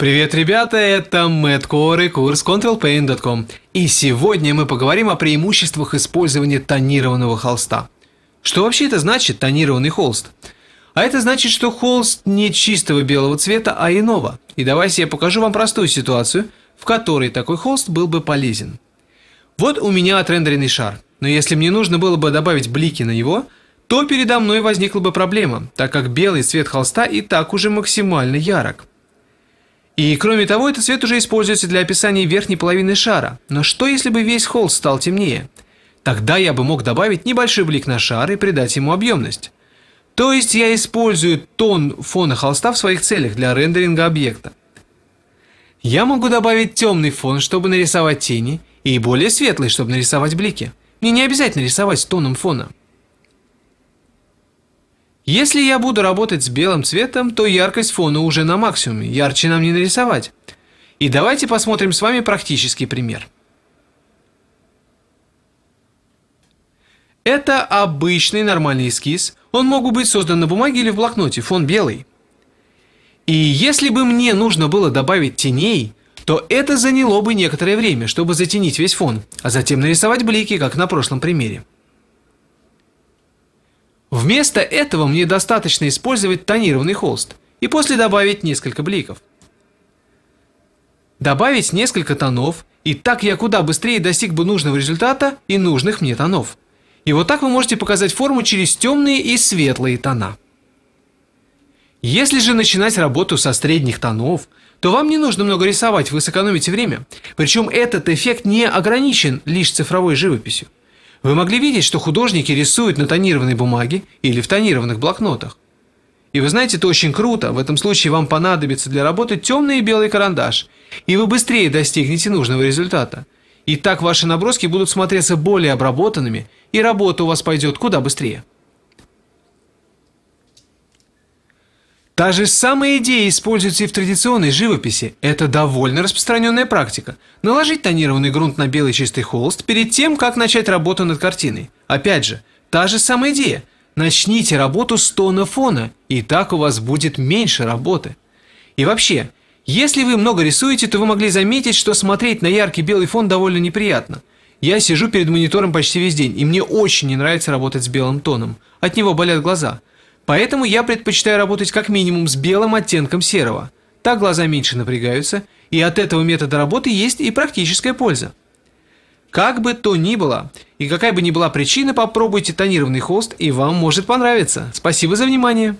Привет, ребята, это Мэтт Кор и курс ControlPaint.com. И сегодня мы поговорим о преимуществах использования тонированного холста. Что вообще это значит тонированный холст? А это значит, что холст не чистого белого цвета, а иного. И давайте я покажу вам простую ситуацию, в которой такой холст был бы полезен. Вот у меня отрендеренный шар, но если мне нужно было бы добавить блики на него, то передо мной возникла бы проблема, так как белый цвет холста и так уже максимально ярок. И кроме того, этот цвет уже используется для описания верхней половины шара. Но что если бы весь холст стал темнее? Тогда я бы мог добавить небольшой блик на шар и придать ему объемность. То есть я использую тон фона холста в своих целях для рендеринга объекта. Я могу добавить темный фон, чтобы нарисовать тени, и более светлый, чтобы нарисовать блики. Мне не обязательно рисовать с тоном фона. Если я буду работать с белым цветом, то яркость фона уже на максимуме, ярче нам не нарисовать. И давайте посмотрим с вами практический пример. Это обычный нормальный эскиз, он мог бы быть создан на бумаге или в блокноте, фон белый. И если бы мне нужно было добавить теней, то это заняло бы некоторое время, чтобы затенить весь фон, а затем нарисовать блики, как на прошлом примере. Вместо этого мне достаточно использовать тонированный холст и после добавить несколько бликов. Добавить несколько тонов, и так я куда быстрее достиг бы нужного результата и нужных мне тонов. И вот так вы можете показать форму через темные и светлые тона. Если же начинать работу со средних тонов, то вам не нужно много рисовать, вы сэкономите время. Причем этот эффект не ограничен лишь цифровой живописью. Вы могли видеть, что художники рисуют на тонированной бумаге или в тонированных блокнотах. И вы знаете, это очень круто. В этом случае вам понадобится для работы темный и белый карандаш, и вы быстрее достигнете нужного результата. И так ваши наброски будут смотреться более обработанными, и работа у вас пойдет куда быстрее. Та же самая идея используется и в традиционной живописи. Это довольно распространенная практика. Наложить тонированный грунт на белый чистый холст перед тем, как начать работу над картиной. Опять же, та же самая идея. Начните работу с тона фона, и так у вас будет меньше работы. И вообще, если вы много рисуете, то вы могли заметить, что смотреть на яркий белый фон довольно неприятно. Я сижу перед монитором почти весь день, и мне очень не нравится работать с белым тоном. От него болят глаза. Поэтому я предпочитаю работать как минимум с белым оттенком серого. Так глаза меньше напрягаются, и от этого метода работы есть и практическая польза. Как бы то ни было, и какая бы ни была причина, попробуйте тонированный холст, и вам может понравиться. Спасибо за внимание!